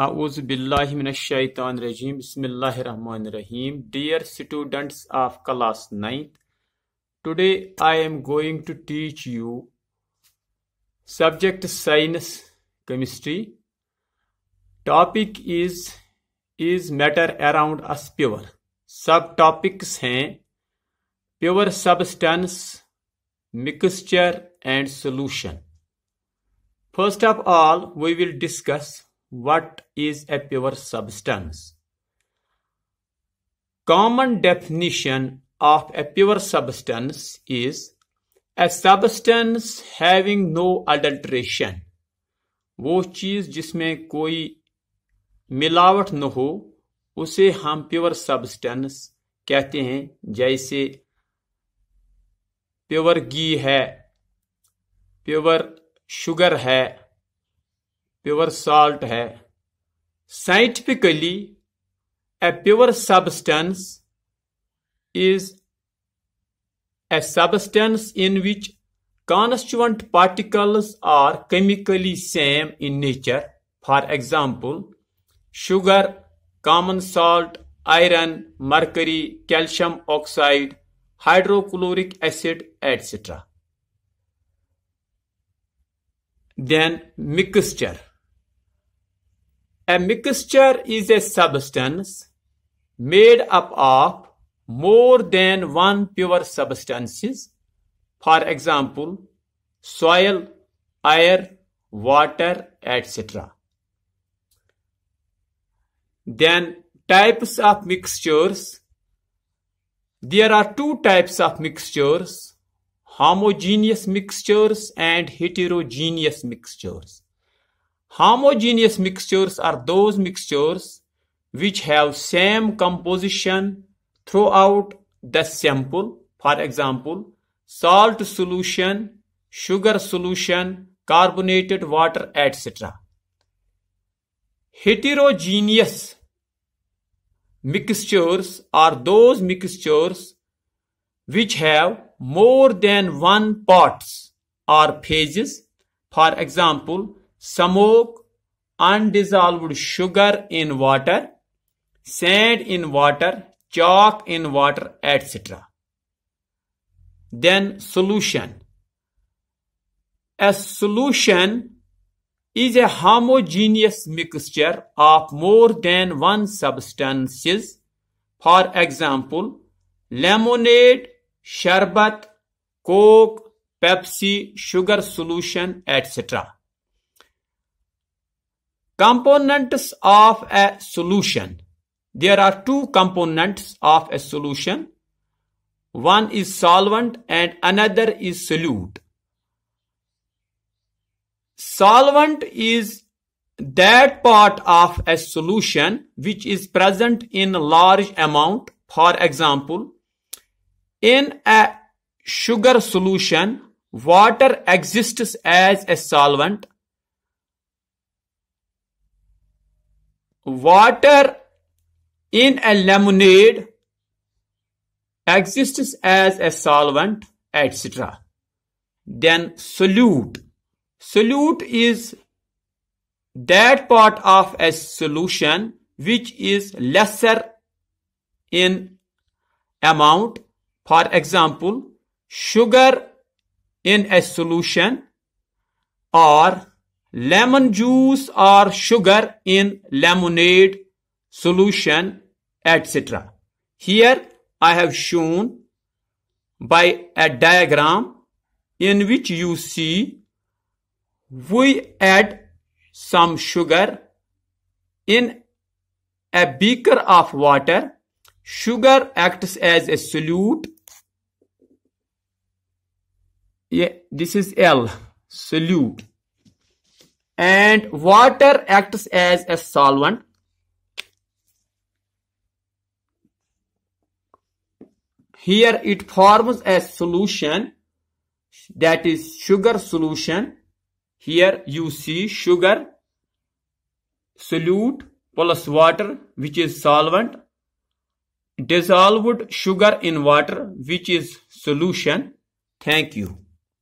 आउज बिल्लाशन रजीम बसमीम dear students of class ninth today I am going to teach you subject science chemistry topic is is matter around us pure sub topics हैं pure substance mixture and solution first of all we will discuss what is a pure substance common definition of a pure substance is a substance having no adulteration वो चीज जिसमें कोई मिलावट न हो उसे हम प्योर सब्सटेंस कहते हैं जैसे प्योर घी है प्योर शुगर है प्योर साल्ट है scientifically a pure substance is a substance in which constituent particles are chemically same in nature for example sugar common salt iron mercury calcium oxide hydrochloric acid etcetera then mixture A mixture is a substance made up of more than one pure substances. For example, soil, air, water, etc. Then types of mixtures. There are two types of mixtures, homogeneous mixtures and heterogeneous mixtures. Homogeneous mixtures are those mixtures which have same composition throughout the sample. For example, salt solution, sugar solution, carbonated water, etc. Heterogeneous mixtures are those mixtures which have more than one parts or phases. For example, smoke undissolved sugar in water, sand in water, chalk in water, etc. Then solution. A solution is a homogeneous mixture of more than one substances. For example, lemonade, sherbet, coke, Pepsi, sugar solution, etc. Components of a solution. There are two components of a solution. One is solvent and another is solute. Solvent is that part of a solution which is present in large amount. For example, in a sugar solution, water exists as a solvent water in a lemonade exists as a solvent, etc. Then solute. Solute is that part of a solution which is lesser in amount. For example, sugar in a solution or lemon juice or sugar in lemonade solution, etc. Here I have shown by a diagram in which you see we add some sugar in a beaker of water. Sugar acts as a solute. Yeah, this is L, solute and water acts as a solvent here it forms a solution that is sugar solution here you see sugar solute plus water which is solvent dissolved sugar in water which is solution thank you